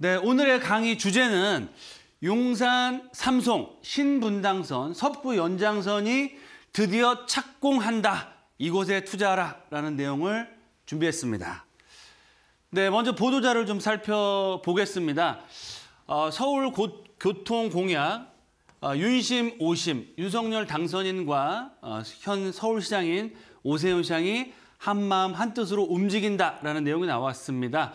네, 오늘의 강의 주제는 용산 삼송 신분당선 석부 연장선이 드디어 착공한다. 이곳에 투자하라 라는 내용을 준비했습니다. 네, 먼저 보도자를 좀 살펴보겠습니다. 어, 서울 교통공약 어, 윤심, 오심, 윤석열 당선인과 어, 현 서울시장인 오세훈 시장이 한 마음 한 뜻으로 움직인다라는 내용이 나왔습니다.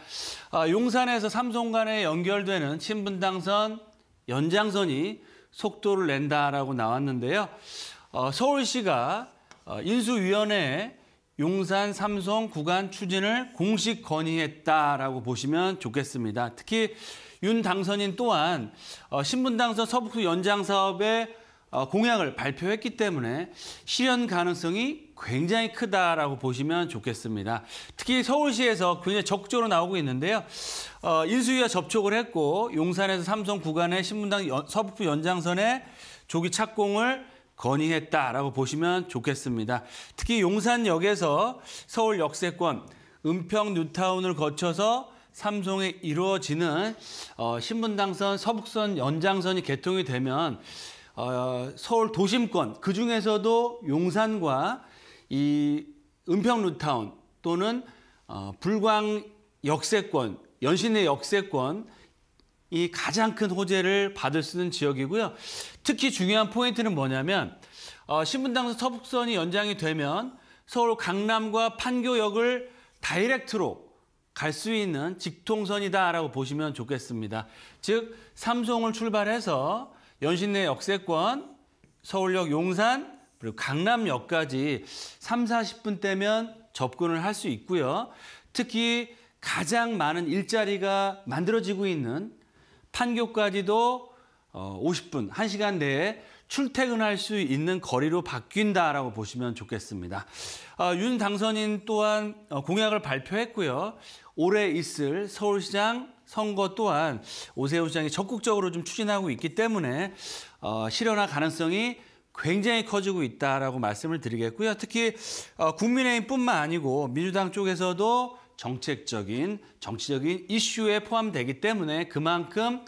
아, 용산에서 삼성 간에 연결되는 친분당선 연장선이 속도를 낸다라고 나왔는데요. 어, 서울시가 어, 인수위원회에 용산 삼성 구간 추진을 공식 건의했다라고 보시면 좋겠습니다. 특히 윤 당선인 또한 어, 신분당선 서북수 연장 사업에 어, 공약을 발표했기 때문에 실현 가능성이 굉장히 크다라고 보시면 좋겠습니다. 특히 서울시에서 굉장히 적극적으로 나오고 있는데요. 어, 인수위와 접촉을 했고 용산에서 삼성 구간의 신분당 연, 서북부 연장선에 조기 착공을 건의했다라고 보시면 좋겠습니다. 특히 용산역에서 서울 역세권, 은평 뉴타운을 거쳐서 삼성에 이루어지는 어, 신분당선 서북선 연장선이 개통이 되면 어, 서울 도심권 그 중에서도 용산과 이 은평루타운 또는 어, 불광 역세권 연신내 역세권 이 가장 큰 호재를 받을 수 있는 지역이고요. 특히 중요한 포인트는 뭐냐면 어, 신분당선 서북선이 연장이 되면 서울 강남과 판교역을 다이렉트로 갈 수 있는 직통선이다라고 보시면 좋겠습니다. 즉삼성을 출발해서 연신내 역세권, 서울역 용산, 그리고 강남역까지 3, 40분 되면 접근을 할 수 있고요. 특히 가장 많은 일자리가 만들어지고 있는 판교까지도 50분, 어, 1시간 내에 출퇴근할 수 있는 거리로 바뀐다라고 보시면 좋겠습니다. 아, 윤 당선인 또한 어, 공약을 발표했고요. 올해 있을 서울시장 선거 또한 오세훈 시장이 적극적으로 좀 추진하고 있기 때문에 어, 실현할 가능성이 굉장히 커지고 있다라고 말씀을 드리겠고요. 특히 어, 국민의힘뿐만 아니고 민주당 쪽에서도 정책적인 정치적인 이슈에 포함되기 때문에 그만큼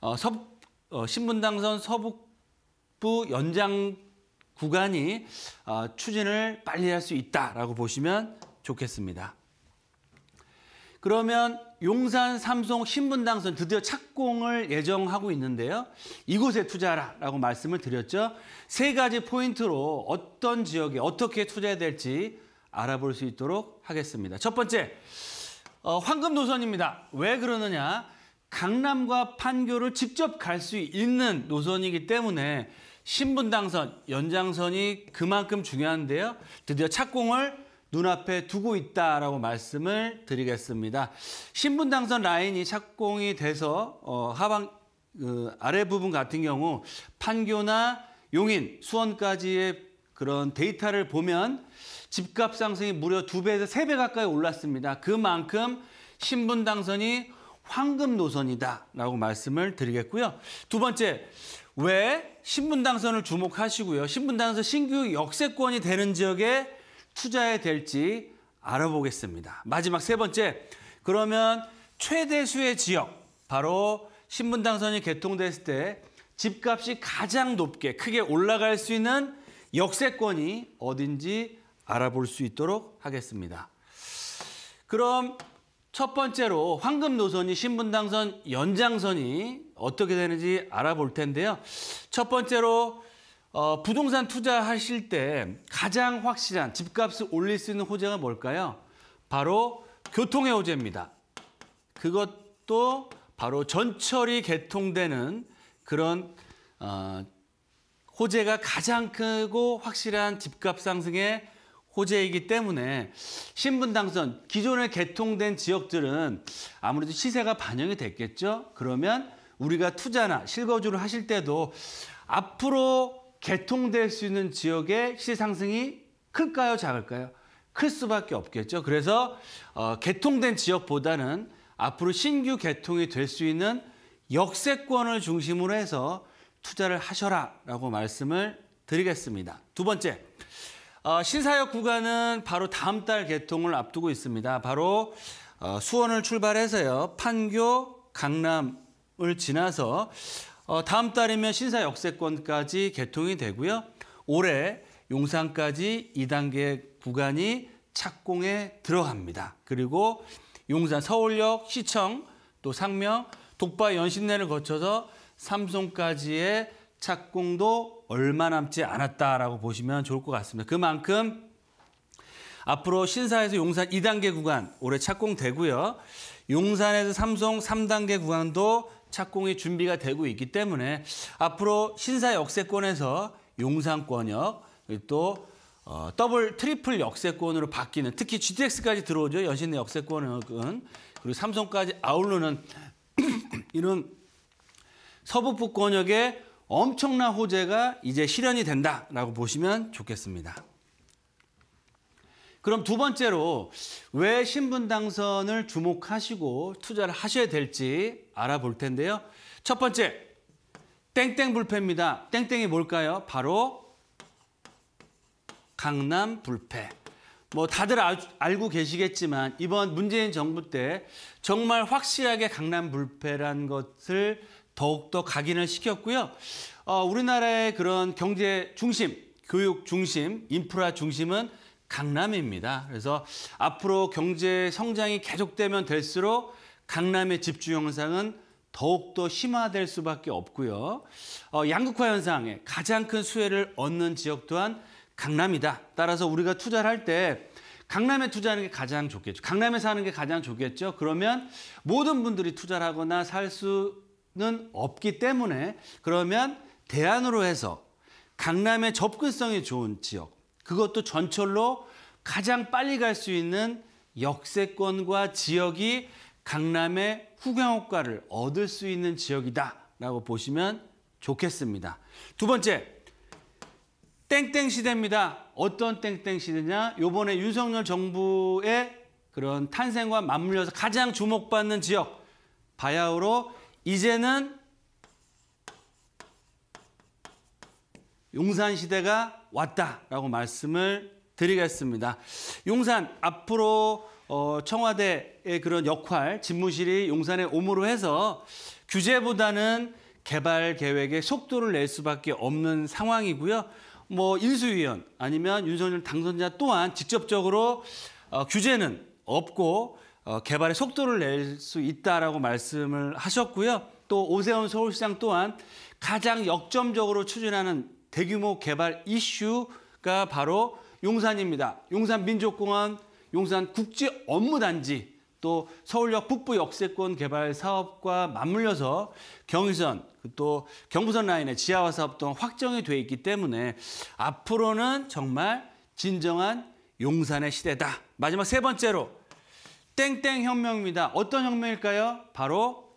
어, 섭, 어, 신분당선 서북부 연장 구간이 어, 추진을 빨리 할 수 있다라고 보시면 좋겠습니다. 그러면 용산 삼성 신분당선 드디어 착공을 예정하고 있는데요. 이곳에 투자하라고 말씀을 드렸죠. 세 가지 포인트로 어떤 지역에 어떻게 투자해야 될지 알아볼 수 있도록 하겠습니다. 첫 번째, 어, 황금 노선입니다. 왜 그러느냐? 강남과 판교를 직접 갈 수 있는 노선이기 때문에 신분당선, 연장선이 그만큼 중요한데요. 드디어 착공을 눈앞에 두고 있다라고 말씀을 드리겠습니다. 신분 당선 라인이 착공이 돼서 어, 하방 그 아래 부분 같은 경우 판교나 용인, 수원까지의 그런 데이터를 보면 집값 상승이 무려 2배에서3배 가까이 올랐습니다. 그만큼 신분 당선이 황금 노선이다라고 말씀을 드리겠고요. 두 번째, 왜 신분 당선을 주목하시고요. 신분 당선 신규 역세권이 되는 지역에 투자해야 될지 알아보겠습니다. 마지막 세 번째, 그러면 최대수의 지역, 바로 신분당선이 개통됐을 때 집값이 가장 높게 크게 올라갈 수 있는 역세권이 어딘지 알아볼 수 있도록 하겠습니다. 그럼 첫 번째로 황금 노선이 신분당선 연장선이 어떻게 되는지 알아볼 텐데요. 첫 번째로 어, 부동산 투자하실 때 가장 확실한 집값을 올릴 수 있는 호재가 뭘까요? 바로 교통의 호재입니다. 그것도 바로 전철이 개통되는 그런 어, 호재가 가장 크고 확실한 집값 상승의 호재이기 때문에 신분 당선, 기존에 개통된 지역들은 아무래도 시세가 반영이 됐겠죠? 그러면 우리가 투자나 실거주를 하실 때도 앞으로 개통될 수 있는 지역의 시세 상승이 클까요, 작을까요? 클 수밖에 없겠죠. 그래서 어, 개통된 지역보다는 앞으로 신규 개통이 될 수 있는 역세권을 중심으로 해서 투자를 하셔라라고 말씀을 드리겠습니다. 두 번째, 어, 신사역 구간은 바로 다음 달 개통을 앞두고 있습니다. 바로 어, 수원을 출발해서요. 판교, 강남을 지나서 어, 다음 달이면 신사 역세권까지 개통이 되고요. 올해 용산까지 2단계 구간이 착공에 들어갑니다. 그리고 용산 서울역, 시청, 또 상명, 독바 연신내를 거쳐서 삼송까지의 착공도 얼마 남지 않았다라고 보시면 좋을 것 같습니다. 그만큼 앞으로 신사에서 용산 2단계 구간 올해 착공되고요. 용산에서 삼송 3단계 구간도 착공이 준비가 되고 있기 때문에 앞으로 신사 역세권에서 용산권역 또 어, 더블 트리플 역세권으로 바뀌는 특히 GTX까지 들어오죠. 여신의 역세권은 그리고 삼성까지 아울러는 이런 서북부 권역의 엄청난 호재가 이제 실현이 된다라고 보시면 좋겠습니다. 그럼 두 번째로 왜 신분 당선을 주목하시고 투자를 하셔야 될지 알아볼 텐데요. 첫 번째, 땡땡 불패입니다. 땡땡이 뭘까요? 바로 강남 불패. 뭐 다들 아, 알고 계시겠지만 이번 문재인 정부 때 정말 확실하게 강남 불패란 것을 더욱더 각인을 시켰고요. 어, 우리나라의 그런 경제 중심, 교육 중심, 인프라 중심은 강남입니다. 그래서 앞으로 경제 성장이 계속되면 될수록 강남의 집주 현상은 더욱더 심화될 수밖에 없고요. 어, 양극화 현상에 가장 큰 수혜를 얻는 지역 또한 강남이다. 따라서 우리가 투자를 할 때 강남에 투자하는 게 가장 좋겠죠. 강남에 사는 게 가장 좋겠죠. 그러면 모든 분들이 투자를 하거나 살 수는 없기 때문에 그러면 대안으로 해서 강남에 접근성이 좋은 지역, 그것도 전철로 가장 빨리 갈 수 있는 역세권과 지역이 강남의 후경 효과를 얻을 수 있는 지역이다라고 보시면 좋겠습니다. 두 번째, 땡땡 시대입니다. 어떤 땡땡 시대냐? 요번에 윤석열 정부의 그런 탄생과 맞물려서 가장 주목받는 지역 바야흐로 이제는 용산 시대가 왔다라고 말씀을 드리겠습니다. 용산 앞으로 어, 청와대의 그런 역할, 집무실이 용산의 오모로 해서 규제보다는 개발 계획에 속도를 낼 수밖에 없는 상황이고요. 뭐 인수위원 아니면 윤석열 당선자 또한 직접적으로 어, 규제는 없고 어, 개발의 속도를 낼 수 있다라고 말씀을 하셨고요. 또 오세훈 서울시장 또한 가장 역점적으로 추진하는 대규모 개발 이슈가 바로 용산입니다. 용산 민족공원, 용산 국제 업무단지, 또 서울역 북부 역세권 개발 사업과 맞물려서 경의선, 또 경부선 라인의 지하화 사업 또한 확정이 돼 있기 때문에 앞으로는 정말 진정한 용산의 시대다. 마지막 세 번째로 땡땡 혁명입니다. 어떤 혁명일까요? 바로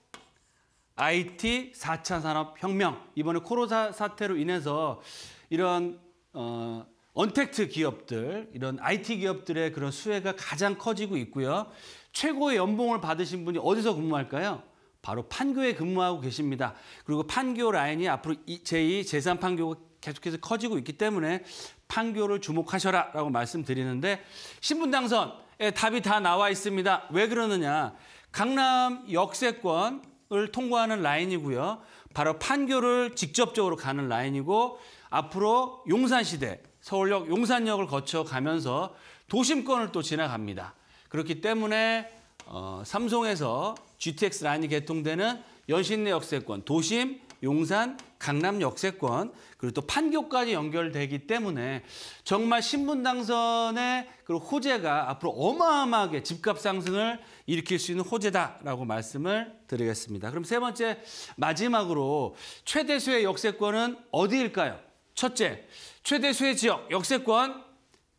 IT 4차 산업혁명 이번에 코로나 사태로 인해서 이런 어, 언택트 기업들 이런 IT 기업들의 그런 수혜가 가장 커지고 있고요. 최고의 연봉을 받으신 분이 어디서 근무할까요? 바로 판교에 근무하고 계십니다. 그리고 판교 라인이 앞으로 제2, 제3 판교가 계속해서 커지고 있기 때문에 판교를 주목하셔라 라고 말씀드리는데 신분 당선에 답이 다 나와 있습니다. 왜 그러느냐. 강남 역세권 을 통과하는 라인이고요. 바로 판교를 직접적으로 가는 라인이고 앞으로 용산시대, 서울역 용산역을 거쳐 가면서 도심권을 또 지나갑니다. 그렇기 때문에 어, 삼성에서 GTX 라인이 개통되는 연신내 역세권 도심 용산, 강남 역세권 그리고 또 판교까지 연결되기 때문에 정말 신분 당선의 그리고 호재가 앞으로 어마어마하게 집값 상승을 일으킬 수 있는 호재다라고 말씀을 드리겠습니다. 그럼 세 번째 마지막으로 최대수의 역세권은 어디일까요? 첫째, 최대수의 지역 역세권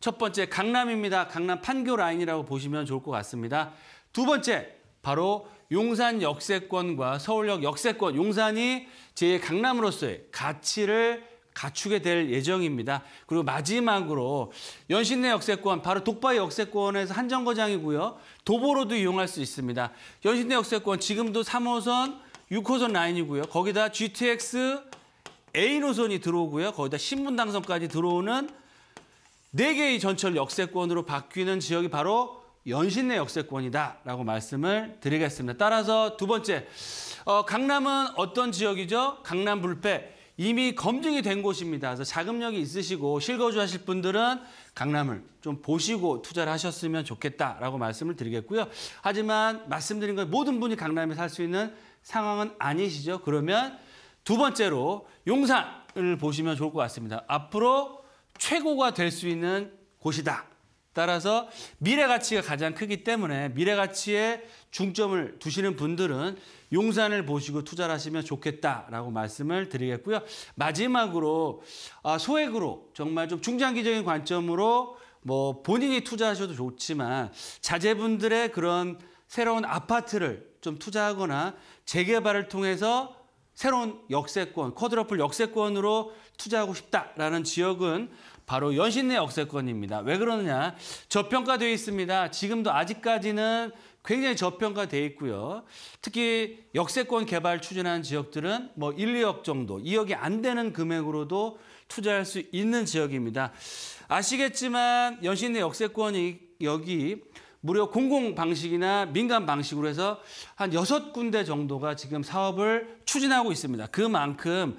첫 번째 강남입니다. 강남 판교 라인이라고 보시면 좋을 것 같습니다. 두 번째 바로 용산 역세권과 서울역 역세권, 용산이 제 강남으로서의 가치를 갖추게 될 예정입니다. 그리고 마지막으로 연신내 역세권, 바로 독바위 역세권에서 한 정거장이고요. 도보로도 이용할 수 있습니다. 연신내 역세권 지금도 3호선, 6호선 라인이고요. 거기다 GTX A 노선이 들어오고요. 거기다 신분당선까지 들어오는 4개의 전철 역세권으로 바뀌는 지역이 바로 연신내 역세권이다라고 말씀을 드리겠습니다. 따라서 두 번째, 어, 강남은 어떤 지역이죠? 강남 불패. 이미 검증이 된 곳입니다. 그래서 자금력이 있으시고 실거주하실 분들은 강남을 좀 보시고 투자를 하셨으면 좋겠다라고 말씀을 드리겠고요. 하지만 말씀드린 건 모든 분이 강남에 살 수 있는 상황은 아니시죠. 그러면 두 번째로 용산을 보시면 좋을 것 같습니다. 앞으로 최고가 될 수 있는 곳이다. 따라서 미래 가치가 가장 크기 때문에 미래 가치에 중점을 두시는 분들은 용산을 보시고 투자를 하시면 좋겠다라고 말씀을 드리겠고요. 마지막으로 아, 소액으로 정말 좀 중장기적인 관점으로 뭐 본인이 투자하셔도 좋지만 자제분들의 그런 새로운 아파트를 좀 투자하거나 재개발을 통해서 새로운 역세권, 쿼드러플 역세권으로 투자하고 싶다라는 지역은 바로 연신내 역세권입니다왜 그러느냐? 저평가돼 있습니다. 지금도 아직까지는 굉장히 저평가돼 있고요. 특히 역세권 개발 추진하는 지역들은 뭐 1, 2억 정도, 2억이 안 되는 금액으로도 투자할 수 있는 지역입니다. 아시겠지만 연신내 역세권이 여기 무려 공공 방식이나 민간 방식으로 해서 한6 군데 정도가 지금 사업을 추진하고 있습니다. 그만큼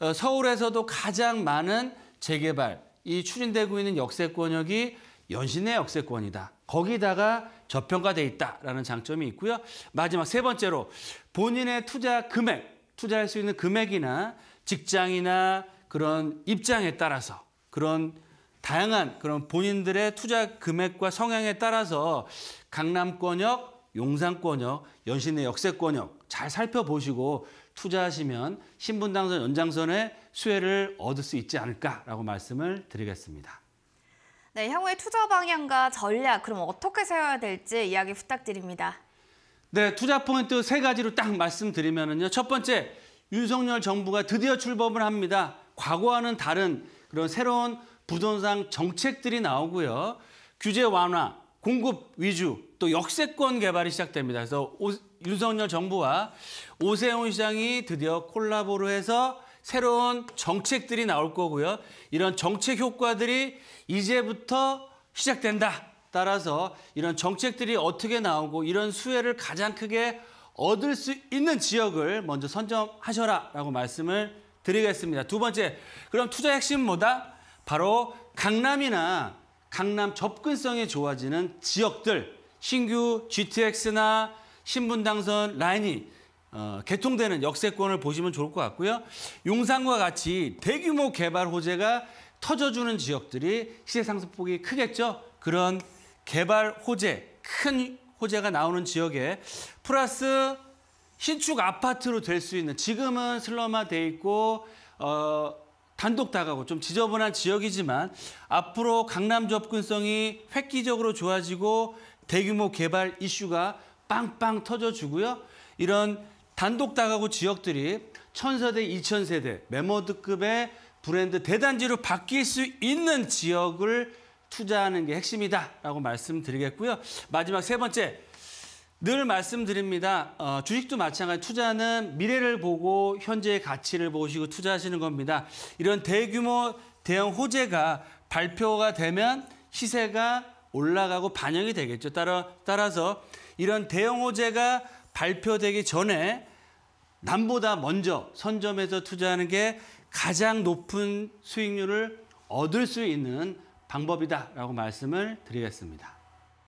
어, 서울에서도 가장 많은 재개발, 이 추진되고 있는 역세권역이 연신내 역세권이다. 거기다가 저평가돼 있다라는 장점이 있고요. 마지막 세 번째로 본인의 투자 금액, 투자할 수 있는 금액이나 직장이나 그런 입장에 따라서 그런 다양한 그런 본인들의 투자 금액과 성향에 따라서 강남권역, 용산권역, 연신내 역세권역 잘 살펴보시고 투자하시면 신분당선 연장선의 수혜를 얻을 수 있지 않을까라고 말씀을 드리겠습니다. 네, 향후의 투자 방향과 전략 그럼 어떻게 세워야 될지 이야기 부탁드립니다. 네, 투자 포인트 세 가지로 딱 말씀드리면은요. 첫 번째, 윤석열 정부가 드디어 출범을 합니다. 과거와는 다른 그런 새로운 부동산 정책들이 나오고요. 규제 완화, 공급 위주 또 역세권 개발이 시작됩니다. 그래서 오, 윤석열 정부와 오세훈 시장이 드디어 콜라보를 해서 새로운 정책들이 나올 거고요. 이런 정책 효과들이 이제부터 시작된다. 따라서 이런 정책들이 어떻게 나오고 이런 수혜를 가장 크게 얻을 수 있는 지역을 먼저 선정하셔라라고 말씀을 드리겠습니다. 두 번째, 그럼 투자 핵심 뭐다? 바로 강남이나 강남 접근성이 좋아지는 지역들 신규 GTX나 신분당선 라인이 어, 개통되는 역세권을 보시면 좋을 것 같고요. 용산과 같이 대규모 개발 호재가 터져주는 지역들이 시세 상승폭이 크겠죠. 그런 개발 호재, 큰 호재가 나오는 지역에 플러스 신축 아파트로 될 수 있는 지금은 슬럼화돼 있고 어, 단독 다가고 좀 지저분한 지역이지만 앞으로 강남 접근성이 획기적으로 좋아지고 대규모 개발 이슈가 빵빵 터져주고요. 이런 단독 다가구 지역들이 천세대이천세대 메모드급의 브랜드 대단지로 바뀔 수 있는 지역을 투자하는 게 핵심이다라고 말씀드리겠고요. 마지막 세 번째, 늘 말씀드립니다. 어, 주식도 마찬가지. 투자는 미래를 보고 현재의 가치를 보시고 투자하시는 겁니다. 이런 대규모 대형 호재가 발표가 되면 시세가 올라가고 반영이 되겠죠. 따라, 따라서 이런 대형 호재가 발표되기 전에 남보다 먼저 선점해서 투자하는 게 가장 높은 수익률을 얻을 수 있는 방법이다라고 말씀을 드리겠습니다.